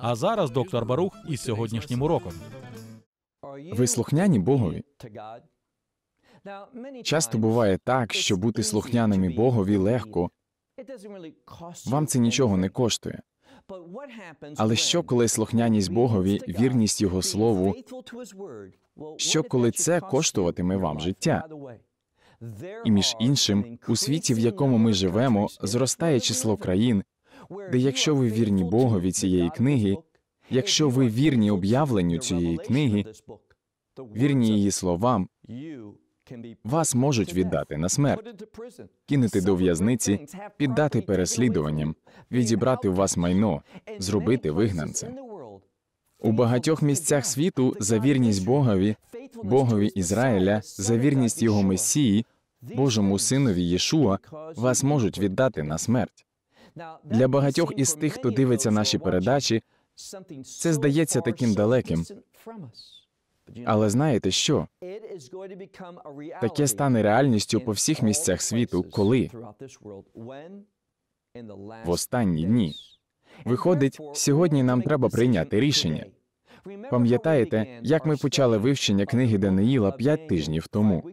А зараз доктор Барух із сьогоднішнім уроком. Ви слухняні Богові? Часто буває так, що бути слухняними Богові легко. Вам це нічого не коштує. Але що, коли слухняність Богові, вірність Його слову, що коли це коштуватиме вам життя? І між іншим, у світі, в якому ми живемо, зростає число країн, де якщо ви вірні Богові цієї книги, якщо ви вірні об'явленню цієї книги, вірні її словам, вас можуть віддати на смерть, кинути до в'язниці, піддати переслідуванням, відібрати у вас майно, зробити вигнанцем. У багатьох місцях світу за вірність Богові, Богові Ізраїля, за вірність його Месії, Божому синові Єшуа вас можуть віддати на смерть. Для багатьох із тих, хто дивиться наші передачі, це здається таким далеким. Але знаєте що? Таке стане реальністю по всіх місцях світу, коли в останні дні виходить, сьогодні нам треба прийняти рішення. Пам'ятаєте, як ми почали вивчення книги Даниїла п'ять тижнів тому?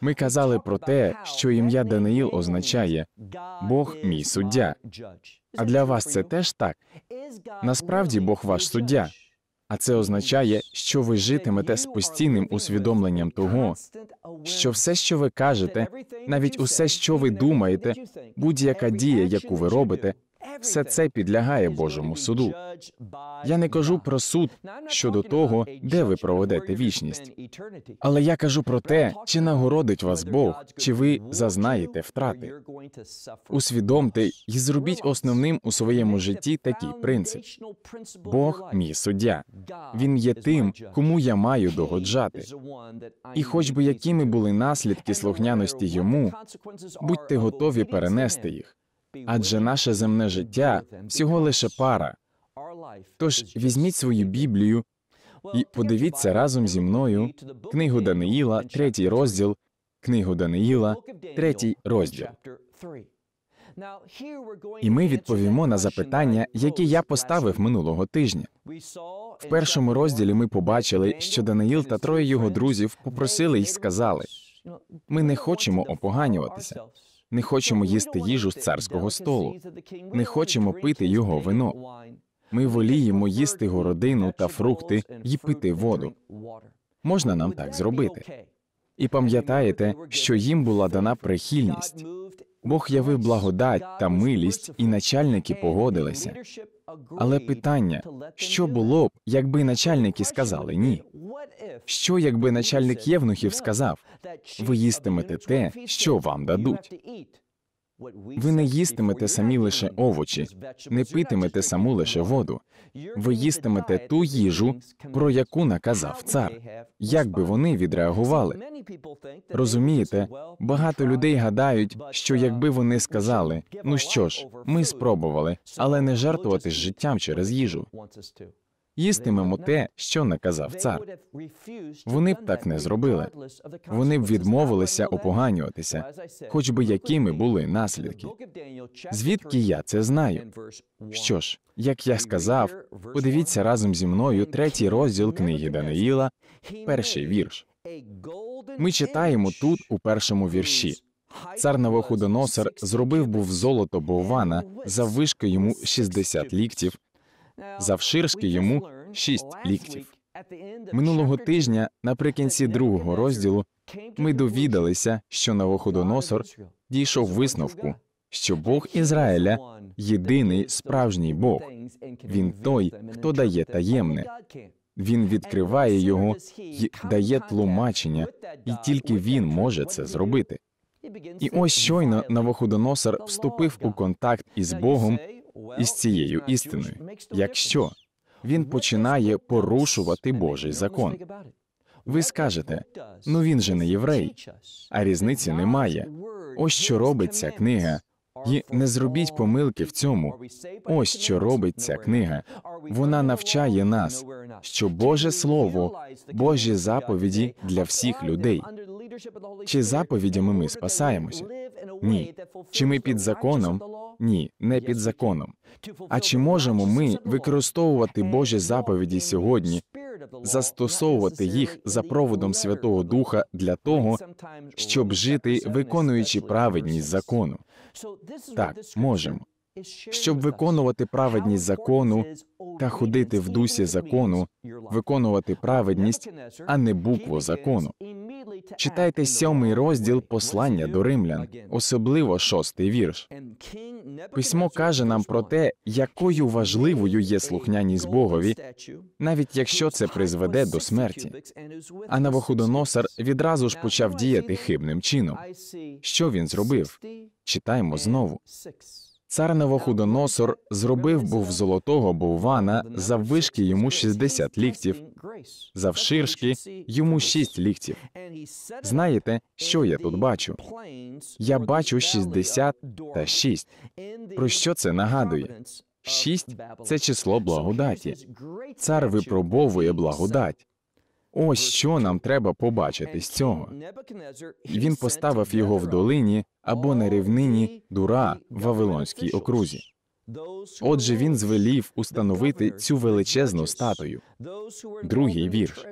Ми казали про те, що ім'я Даниїл означає Бог мій суддя. А для вас це теж так. Насправді Бог ваш суддя, а це означає, що ви житимете з постійним усвідомленням того, що все, що ви кажете, навіть усе, що ви думаєте, будь-яка дія, яку ви робите, все це підлягає Божому суду. Я не кажу про суд щодо того, де ви проведете вічність. Але я кажу про те, чи нагородить вас Бог, чи ви зазнаєте втрати. Усвідомте і зробіть основним у своєму житті такий принцип. Бог мій суддя. Він є тим, кому я маю догоджати. І, хоч би якими були наслідки слухняності йому, будьте готові перенести їх адже наше земне життя всього лише пара. Тож візьміть свою Біблію і подивіться разом зі мною книгу Даниїла, третій розділ, книгу Даниїла, третій розділ. І ми відповімо на запитання, яке я поставив минулого тижня. В першому розділі ми побачили, що Даниїл та троє його друзів попросили й сказали: ми не хочемо опоганюватися не хочемо їсти їжу з царського столу, не хочемо пити його вино. Ми воліємо їсти городину та фрукти і пити воду. Можна нам так зробити. І пам'ятаєте, що їм була дана прихильність. Бог явив благодать та милість, і начальники погодилися. Але питання що було б, якби начальники сказали ні? Що, якби начальник євнухів сказав, ви їстимете те, що вам дадуть? Ви не їстимете самі лише овочі, не питимете саму лише воду. Ви їстимете ту їжу, про яку наказав цар. Як би вони відреагували? Розумієте, багато людей гадають, що якби вони сказали, ну що ж, ми спробували, але не жартувати з життям через їжу їстимемо те, що наказав цар. Вони б так не зробили. Вони б відмовилися опоганюватися, хоч би якими були наслідки. Звідки я це знаю? Що ж, як я сказав, подивіться разом зі мною третій розділ книги Даниїла, перший вірш. Ми читаємо тут у першому вірші. Цар Навуходоносор зробив був золото за вишки йому 60 ліктів, завширшки йому шість ліктів. Минулого тижня, наприкінці другого розділу, ми довідалися, що навоходоносор дійшов висновку, що Бог Ізраїля єдиний справжній Бог. Він той, хто дає таємне. Він відкриває його і дає тлумачення, і тільки він може це зробити. І ось щойно навоходоносор вступив у контакт із Богом із цією істиною. Якщо він починає порушувати Божий закон. Ви скажете, ну він же не єврей, а різниці немає. Ось що робить ця книга, і не зробіть помилки в цьому. Ось що робить ця книга. Вона навчає нас, що Боже Слово, Божі заповіді для всіх людей. Чи заповідями ми спасаємося. Ні. Чи ми під законом? Ні, не під законом. А чи можемо ми використовувати Божі заповіді сьогодні, застосовувати їх за проводом Святого Духа для того, щоб жити, виконуючи праведність закону? Так, можемо щоб виконувати праведність закону та ходити в дусі закону, виконувати праведність, а не букву закону. Читайте сьомий розділ послання до римлян, особливо шостий вірш. Письмо каже нам про те, якою важливою є слухняність Богові, навіть якщо це призведе до смерті. А Навуходоносар відразу ж почав діяти хибним чином. Що він зробив? Читаймо знову. Цар Новохудоносор зробив був золотого Бувана заввишки йому 60 ліктів, за вширшки йому 6 ліктів. Знаєте, що я тут бачу? Я бачу 60 та 6. Про що це нагадує? Шість це число благодаті. Цар випробовує благодать. Ось що нам треба побачити з цього. Він поставив його в долині або на рівнині дура в Вавилонській окрузі. Отже, він звелів установити цю величезну статую. Другий вірш.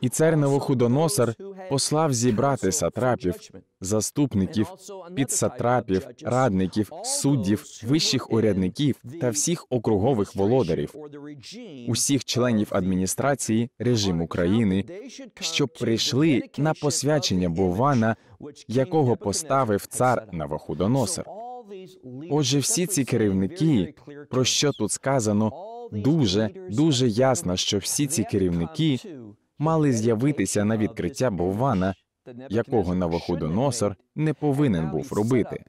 І цар Новохудоносор послав зібрати сатрапів, заступників, підсатрапів, радників, суддів, вищих урядників та всіх округових володарів, усіх членів адміністрації режиму країни, щоб прийшли на посвячення Бувана, якого поставив цар Навоходоносор. Отже, всі ці керівники, про що тут сказано, дуже дуже ясно, що всі ці керівники мали з'явитися на відкриття Боввана, якого на виходу не повинен був робити.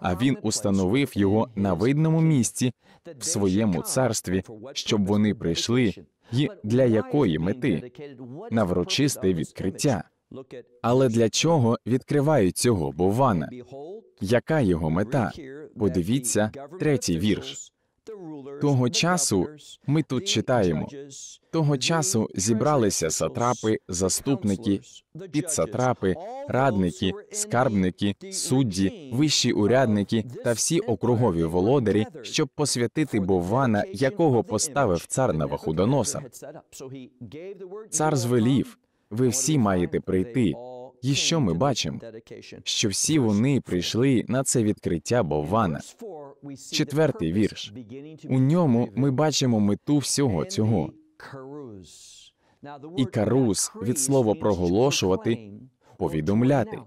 А він установив його на видному місці в своєму царстві, щоб вони прийшли, і для якої мети на врочисте відкриття. Але для чого відкривають цього Бована? Яка його мета? Подивіться третій вірш. Того часу ми тут читаємо того часу зібралися сатрапи, заступники, підсатрапи, радники, скарбники, судді, вищі урядники та всі округові володарі, щоб посвятити Бована, якого поставив цар Навахудоноса. Цар звелів. Ви всі маєте прийти. І що ми бачимо? Що всі вони прийшли на це відкриття Бована. Четвертий вірш. У ньому ми бачимо мету всього цього. І карус від слова проголошувати, повідомляти.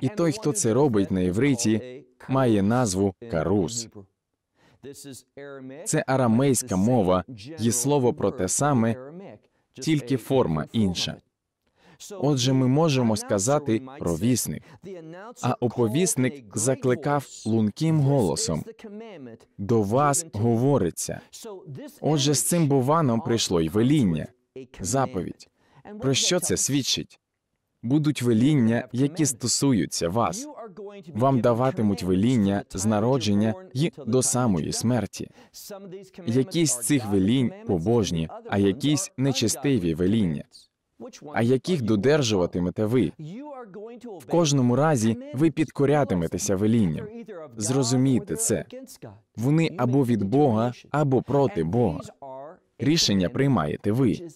І той, хто це робить на євриті, має назву карус. Це арамейська мова, є слово про те саме, тільки форма інша. Отже, ми можемо сказати провісник. А оповісник закликав лунким голосом. До вас говориться. Отже, з цим буваном прийшло й веління, заповідь. Про що це свідчить? Будуть веління, які стосуються вас. Вам даватимуть веління з народження і до самої смерті. Якісь цих велінь побожні, а якісь нечистиві веління а яких додержуватимете ви. В кожному разі ви підкорятиметеся велінням. Зрозумійте це. Вони або від Бога, або проти Бога. Рішення приймаєте ви.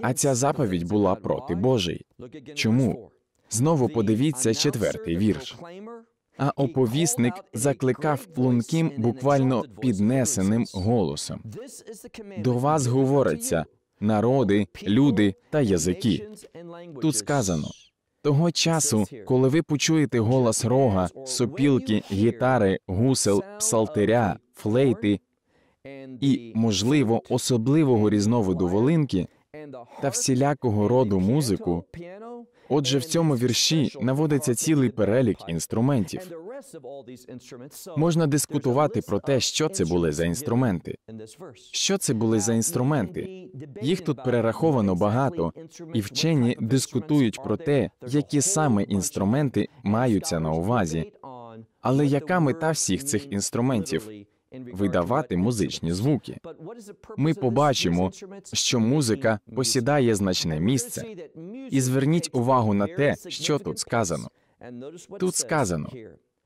А ця заповідь була проти Божої. Чому? Знову подивіться четвертий вірш. А оповісник закликав плунким буквально піднесеним голосом. До вас говориться народи, люди та язики. Тут сказано того часу, коли ви почуєте голос рога, сопілки, гітари, гусел, псалтиря, флейти і, можливо, особливого різновиду волинки та всілякого роду музику. Отже, в цьому вірші наводиться цілий перелік інструментів. Можна дискутувати про те, що це були за інструменти. Що це були за інструменти? Їх тут перераховано багато, і вчені дискутують про те, які саме інструменти маються на увазі. Але яка мета всіх цих інструментів? Видавати музичні звуки. Ми побачимо, що музика посідає значне місце. І зверніть увагу на те, що тут сказано. Тут сказано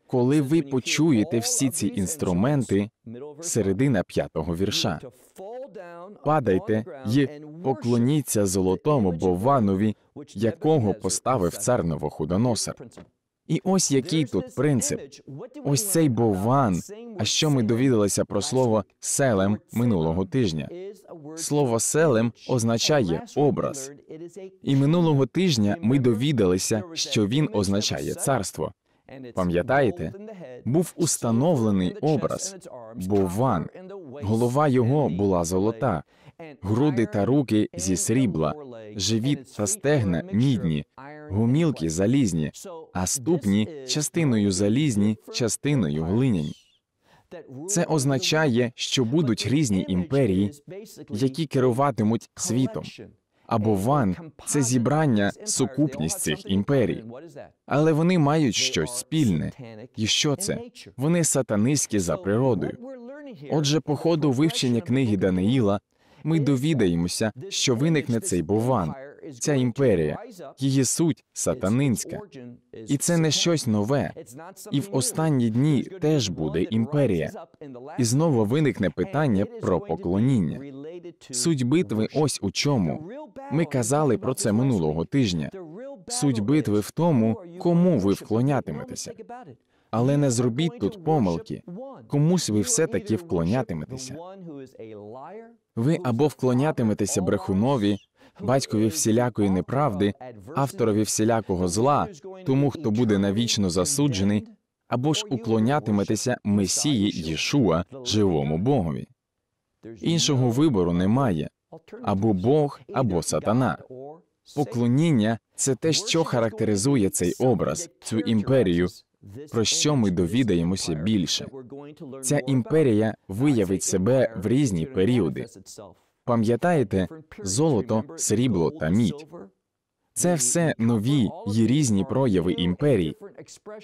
коли ви почуєте всі ці інструменти, середина п'ятого вірша, падайте й поклоніться золотому Бованові, якого поставив цар Новоходоносор. І ось який тут принцип. Ось цей Бован. А що ми довідалися про слово селем минулого тижня? Слово селем означає образ. І минулого тижня ми довідалися, що він означає царство. Пам'ятаєте, був установлений образ, Бован. голова його була золота, груди та руки зі срібла, живіт та стегна мідні, гумілки залізні, а ступні частиною залізні, частиною глинянь. Це означає, що будуть різні імперії, які керуватимуть світом або ван це зібрання сукупність цих імперій. Але вони мають щось спільне. І що це? Вони сатанистські за природою. Отже, по ходу вивчення книги Даниїла ми довідаємося, що виникне цей буван, ця імперія, її суть сатанинська, і це не щось нове. І в останні дні теж буде імперія. І знову виникне питання про поклоніння. Суть битви ось у чому. Ми казали про це минулого тижня. Суть битви в тому, кому ви вклонятиметеся. Але не зробіть тут помилки. Комусь ви все таки вклонятиметеся. Ви або вклонятиметеся брехунові, батькові всілякої неправди, авторові всілякого зла, тому хто буде навічно засуджений, або ж уклонятиметеся Месії Єшуа, живому Богові. Іншого вибору немає або Бог, або сатана. Поклоніння це те, що характеризує цей образ, цю імперію, про що ми довідаємося більше. Ця імперія виявить себе в різні періоди. Пам'ятаєте, золото, срібло та мідь. Це все нові й різні прояви імперії,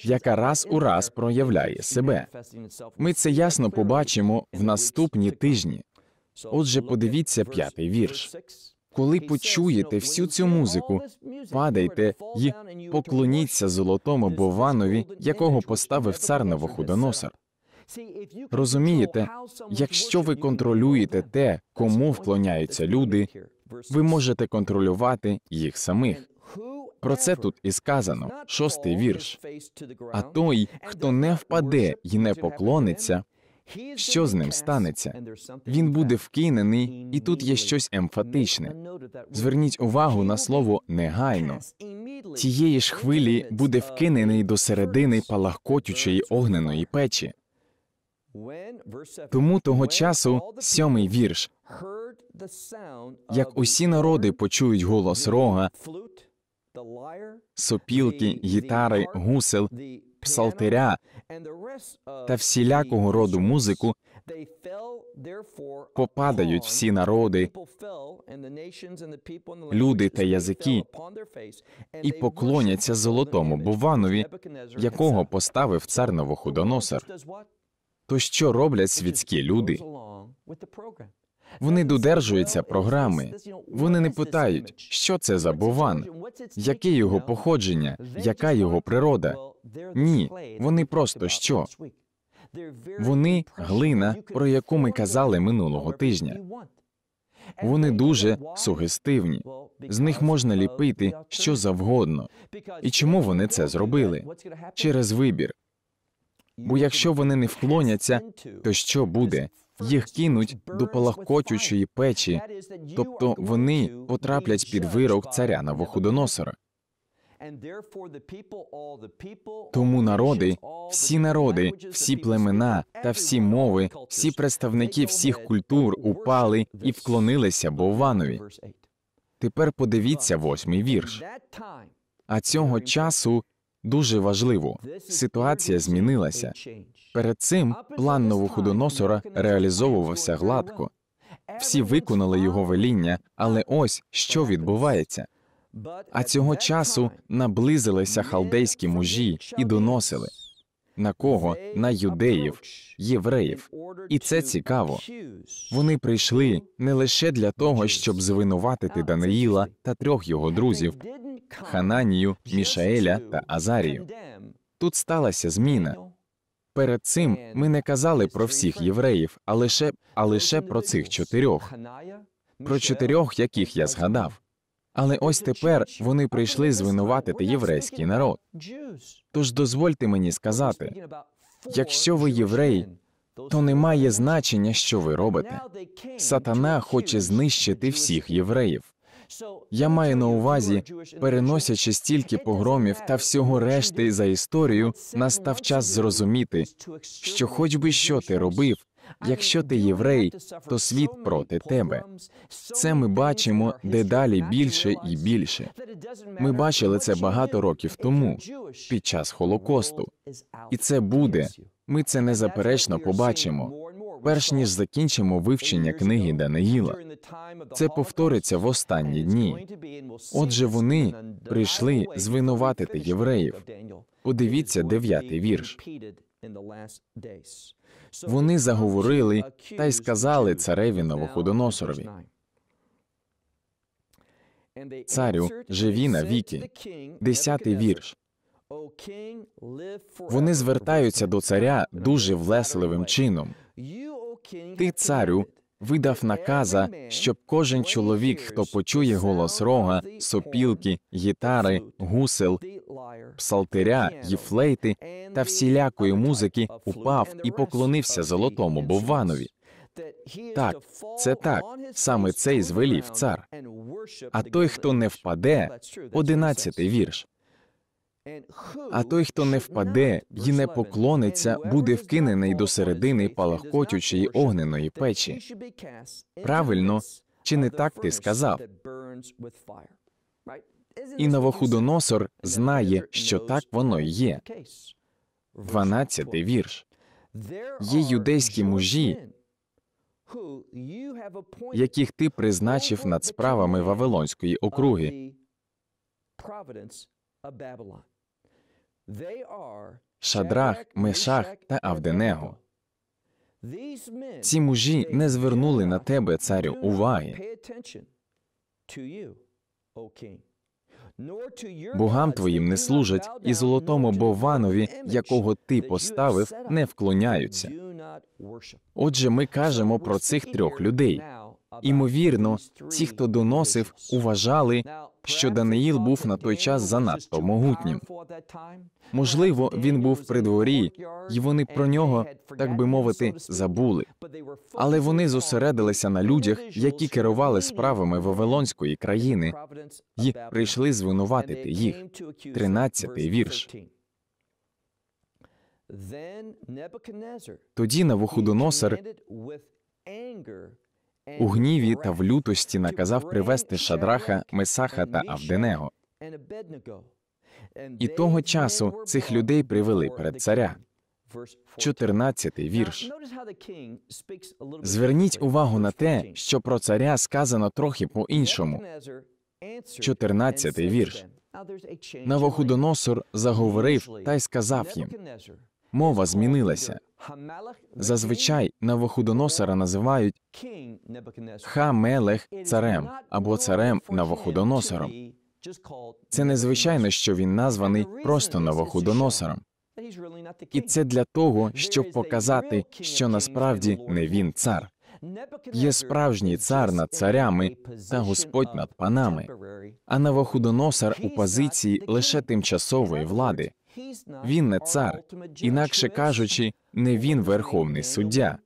яка раз у раз проявляє себе. Ми це ясно побачимо в наступні тижні. Отже, подивіться п'ятий вірш. Коли почуєте всю цю музику, падайте й поклоніться золотому Бованові, якого поставив цар Новоходоносор. Розумієте, якщо ви контролюєте те, кому вклоняються люди, ви можете контролювати їх самих. Про це тут і сказано, шостий вірш. А той, хто не впаде і не поклониться, що з ним станеться? Він буде вкинений, і тут є щось емфатичне. Зверніть увагу на слово негайно. Тієї ж хвилі буде вкинений до середини палахкотючої огненої печі. Тому того часу сьомий вірш як усі народи почують голос рога, сопілки, гітари, гусел, псалтиря, та всілякого роду музику попадають всі народи, люди та язики і поклоняться золотому буванові, якого поставив цар Новоходоносор. То що роблять світські люди? Вони додержуються програми. Вони не питають, що це за буван, яке його походження, яка його природа. Ні, вони просто що? Вони глина, про яку ми казали минулого тижня. Вони дуже сугестивні. З них можна ліпити що завгодно. І чому вони це зробили? Через вибір. Бо якщо вони не вклоняться, то що буде? Їх кинуть до палахкотючої печі, тобто вони потраплять під вирок царя Навуходоносора. Тому народи, всі народи, всі племена та всі мови, всі представники всіх культур упали і вклонилися Бовванові. Тепер подивіться восьмий вірш. А цього часу дуже важливо. Ситуація змінилася. Перед цим план Новоходоносора реалізовувався гладко. Всі виконали його веління, але ось що відбувається. А цього часу наблизилися халдейські мужі і доносили на кого? На юдеїв, євреїв. І це цікаво. Вони прийшли не лише для того, щоб звинуватити Даниїла та трьох його друзів Хананію, Мішаеля та Азарію. Тут сталася зміна. Перед цим ми не казали про всіх євреїв, а лише а лише про цих чотирьох, про чотирьох, яких я згадав. Але ось тепер вони прийшли звинуватити єврейський народ. Тож дозвольте мені сказати, якщо ви єврей, то не має значення, що ви робите. Сатана хоче знищити всіх євреїв. Я маю на увазі, переносячи стільки погромів та всього решти за історію, настав час зрозуміти, що, хоч би що ти робив, Якщо ти єврей, то світ проти тебе. Це ми бачимо дедалі більше і більше. Ми бачили це багато років тому, під час Холокосту. І це буде. Ми це незаперечно побачимо. Перш ніж закінчимо вивчення книги Даниїла, це повториться в останні дні. Отже, вони прийшли звинуватити євреїв. Подивіться дев'ятий вірш. Вони заговорили та й сказали цареві Новоходоносорові. Царю, живі на віки, десятий вірш. Вони звертаються до царя дуже влесливим чином. Ти, царю, видав наказа, щоб кожен чоловік, хто почує голос рога, сопілки, гітари, гусел псалтиря ну, й та всілякої музики упав і поклонився золотому Бовванові. Так, це так, саме цей звелів цар. А той, хто не впаде, одинадцятий вірш. А той, хто не впаде і не поклониться, буде вкинений до середини палахкотючої огненої печі. Правильно, чи не так ти сказав? І Новохудоносор знає, що так воно і є. 12 вірш. Є юдейські мужі, яких ти призначив над справами Вавилонської округи. Шадрах, Мешах та Авденего. Ці мужі не звернули на тебе, царю, уваги. Богам твоїм не служать, і золотому Бованові, якого ти поставив, не вклоняються. Отже, ми кажемо про цих трьох людей. Імовірно, ті, хто доносив, уважали, що Даниїл був на той час занадто могутнім. Можливо, він був при дворі, і вони про нього, так би мовити, забули. Але вони зосередилися на людях, які керували справами Вавилонської країни, і прийшли звинуватити їх. Тринадцятий вірш. Тоді Навуходоносор у гніві та в лютості наказав привезти шадраха, Месаха та Авденего. І того часу цих людей привели перед царя. 14 вірш. Зверніть увагу на те, що про царя сказано трохи по іншому. 14-й вірш. Навуходоносор заговорив та й сказав їм мова змінилася. Зазвичай Навуходоносора називають Хамелех царем або царем Навуходоносором. Це незвичайно, що він названий просто Навуходоносором. І це для того, щоб показати, що насправді не він цар. Є справжній цар над царями та Господь над панами. А Навуходоносор у позиції лише тимчасової влади. Він не цар, інакше кажучи, не він верховний суддя.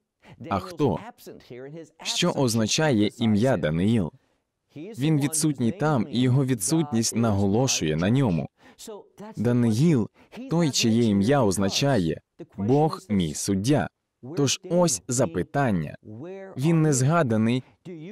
А хто що означає ім'я Даниїл? Він відсутній там, і його відсутність наголошує на ньому. Даниїл, той, чиє ім'я означає Бог мій суддя. Тож ось запитання. Він не згаданий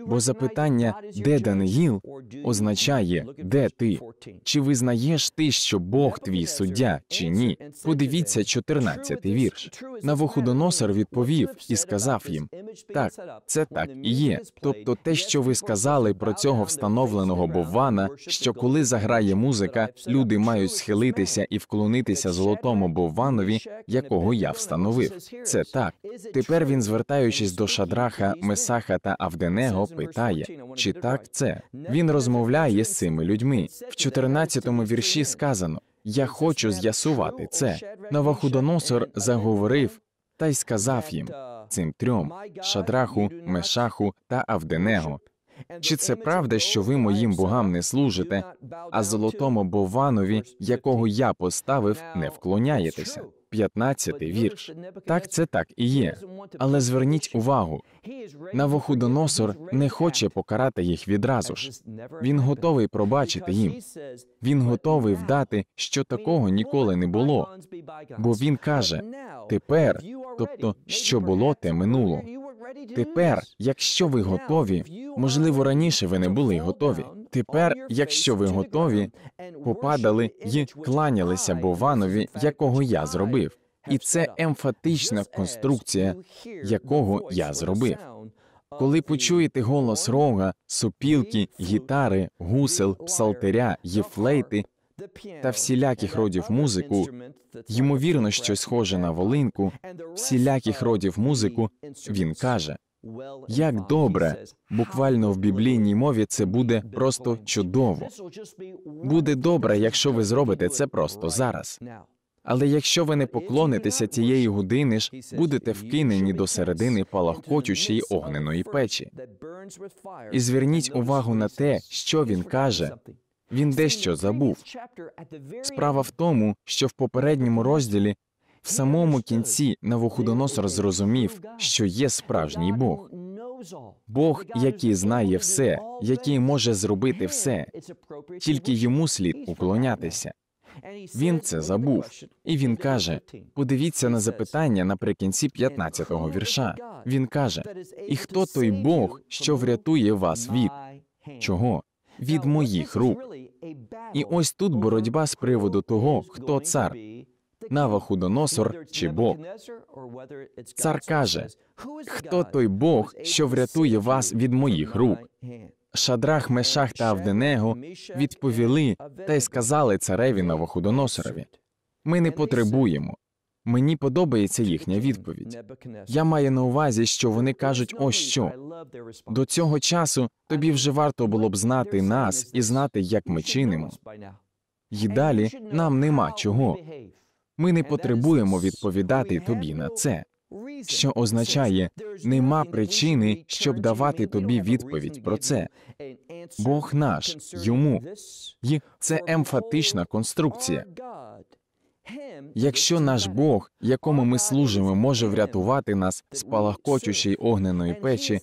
Бо запитання, де Даниїл, означає, де ти? Чи визнаєш ти, що Бог твій суддя, чи ні? Подивіться 14 вірш. Навуходоносор відповів і сказав їм: так, це так і є. Тобто, те, що ви сказали про цього встановленого Боввана, що коли заграє музика, люди мають схилитися і вклонитися золотому Бовванові, якого я встановив. Це так. Тепер він, звертаючись до Шадраха, Месаха та Авдене нього питає, чи так це? Він розмовляє з цими людьми. В 14-му вірші сказано: Я хочу з'ясувати це. Новохудоносор заговорив та й сказав їм цим трьом шадраху, мешаху та Авденего. Чи це правда, що ви моїм uh, богам не служите, а золотому Бованові, якого я поставив, не вклоняєтеся? 15 вірш. Так, це так і є. Але зверніть увагу, Навуходоносор не хоче покарати їх відразу ж. Він готовий пробачити їм. Він готовий вдати, що такого ніколи не було. Бо він каже тепер, тобто, що було, те минуло. Тепер, якщо ви готові, можливо раніше ви не були готові. Тепер, якщо ви готові, попадали й кланялися Бованові, якого я зробив, і це емфатична конструкція, якого я зробив. Коли почуєте голос рога, сопілки, гітари, гусел, псалтиря, єфлейти та всіляких родів музику, ймовірно, щось схоже на волинку, всіляких родів музику, він каже. Як добре, буквально в біблійній мові це буде просто чудово. Буде добре, якщо ви зробите це просто зараз. Але якщо ви не поклонитеся цієї години ж, будете вкинені до середини палахкочущої огненої печі. І зверніть увагу на те, що він каже. Він дещо забув. Справа в тому, що в попередньому розділі в самому кінці Навуходоносор зрозумів, що є справжній Бог. Бог, який знає все, який може зробити все, тільки йому слід уклонятися. Він це забув, і він каже: подивіться на запитання наприкінці 15-го вірша. Він каже: І хто той Бог, що врятує вас від чого? Від моїх рук? І ось тут боротьба з приводу того, хто цар. Навахудоносор чи Бог. Цар каже: хто той Бог, що врятує вас від моїх рук? Шадрах, Мешах та Авденего відповіли та й сказали цареві Навуходоносорові. Ми не потребуємо. Мені подобається їхня відповідь. Я маю на увазі, що вони кажуть, ось що до цього часу тобі вже варто було б знати нас і знати, як ми чинимо. І далі нам нема чого. Ми не потребуємо відповідати тобі на це, що означає, нема причини, щоб давати тобі відповідь про це. Бог наш, йому І це емфатична конструкція. Якщо наш Бог, якому ми служимо, може врятувати нас з палахкочущої огненої печі,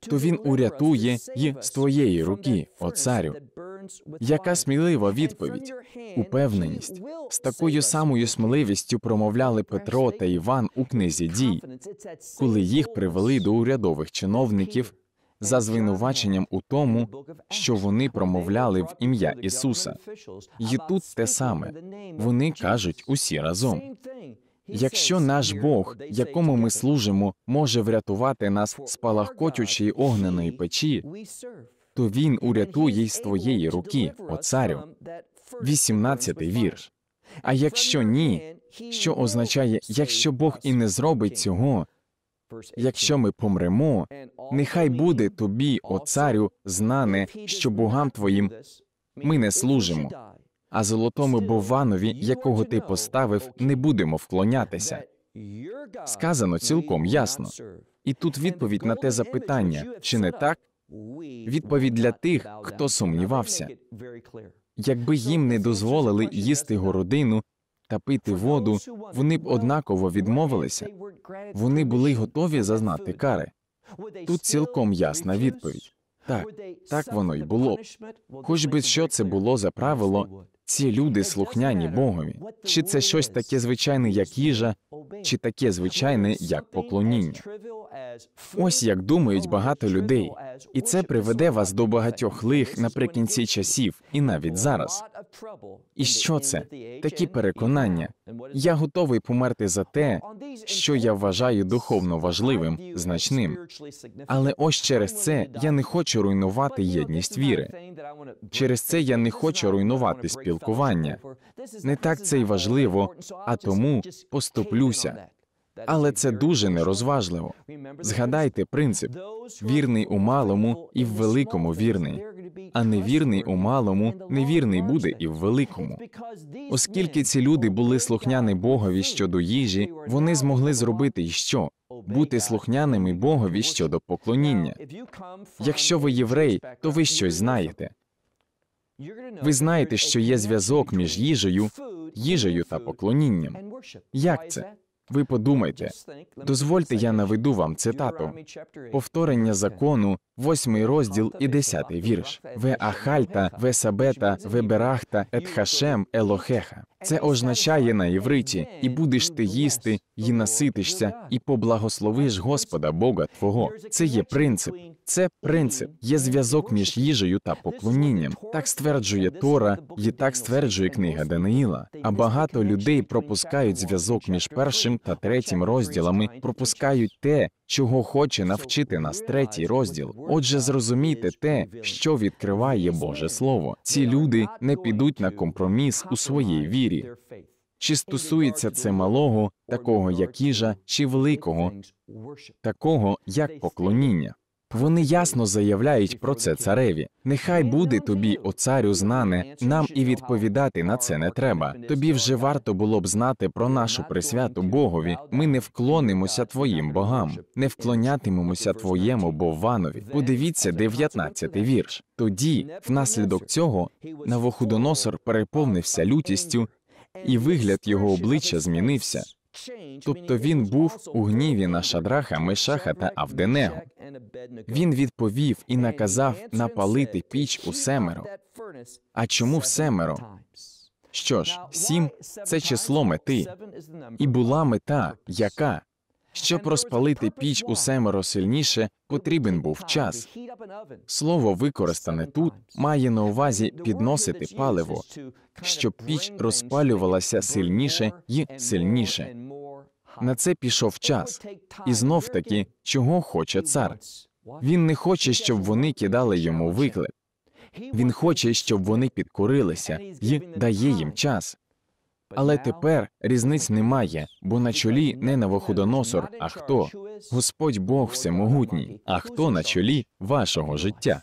то він урятує й з твоєї руки, о царю. Яка смілива відповідь, упевненість з такою самою сміливістю промовляли Петро та Іван у книзі дій, коли їх привели до урядових чиновників за звинуваченням у тому, що вони промовляли в ім'я Ісуса. І тут те саме вони кажуть усі разом. Якщо наш Бог, якому ми служимо, може врятувати нас з палахкотючої огненої печі, то він урятує й з твоєї руки, о царю. 18-й вірш. А якщо ні, що означає, якщо Бог і не зробить цього, якщо ми помремо, нехай буде тобі, о царю, знане, що богам твоїм ми не служимо, а золотому Бованові, якого ти поставив, не будемо вклонятися. Сказано цілком ясно. І тут відповідь на те запитання, чи не так, відповідь для тих, хто сумнівався. Якби їм не дозволили їсти городину та пити воду, вони б однаково відмовилися. Вони були готові зазнати кари. Тут цілком ясна відповідь. Так, так воно й було. б Хоч би що це було за правило, ці люди слухняні Богові, чи це щось таке звичайне, як їжа, чи таке звичайне, як поклоніння? Ось як думають багато людей, і це приведе вас до багатьох лих наприкінці часів, і навіть зараз. І що це? Такі переконання. Я готовий померти за те, що я вважаю духовно важливим, значним. Але ось через це я не хочу руйнувати єдність віри. Через це я не хочу руйнувати спілкування. Не так це й важливо, а тому поступлюся. Але це дуже нерозважливо. Згадайте принцип вірний у малому і в великому вірний а невірний у малому, невірний буде і в великому. Оскільки ці люди були слухняні Богові щодо їжі, вони змогли зробити й що? Бути слухняними Богові щодо поклоніння. Якщо ви єврей, то ви щось знаєте. Ви знаєте, що є зв'язок між їжею, їжею та поклонінням. Як це? Ви подумайте, дозвольте, я наведу вам цитату повторення закону, восьмий розділ і десятий вірш: Ве Ахальта, Весабета, Веберахта, Етхашем, Елохеха. Це означає на євриті, і будеш ти їсти, і наситишся, і поблагословиш Господа Бога Твого. Це є принцип, це принцип, є зв'язок між їжею та поклонінням. Так стверджує Тора, і так стверджує книга Даниїла. А багато людей пропускають зв'язок між першим та третім розділами, пропускають те, чого хоче навчити нас третій розділ. Отже, зрозумійте те, що відкриває Боже Слово. Ці люди не підуть на компроміс у своїй вірі. Чи стосується це малого, такого як їжа, чи великого, такого як поклоніння. Вони ясно заявляють про це цареві. Нехай буде тобі, о царю, знане, нам і відповідати на це не треба. Тобі вже варто було б знати про нашу присвяту Богові. Ми не вклонимося твоїм богам, не вклонятимемося твоєму бованові. Подивіться, 19 вірш. Тоді, внаслідок цього, Навуходоносор переповнився лютістю, і вигляд його обличчя змінився. Тобто він був у гніві на шадраха, Мишаха та Авденего. Він відповів і наказав напалити піч у семеро. А чому в семеро? Що ж, сім це число мети, і була мета, яка щоб розпалити піч у семеро сильніше, потрібен був час. Слово використане тут має на увазі підносити паливо, щоб піч розпалювалася сильніше і сильніше. На це пішов час, і знов таки, чого хоче цар. Він не хоче, щоб вони кидали йому виклик. Він хоче, щоб вони підкорилися і дає їм час. Але тепер різниць немає, бо на чолі не Навуходоносор, а хто? Господь Бог Всемогутній, а хто на чолі вашого життя?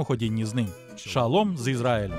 самоходінні з ним. Шалом з Ізраїлю!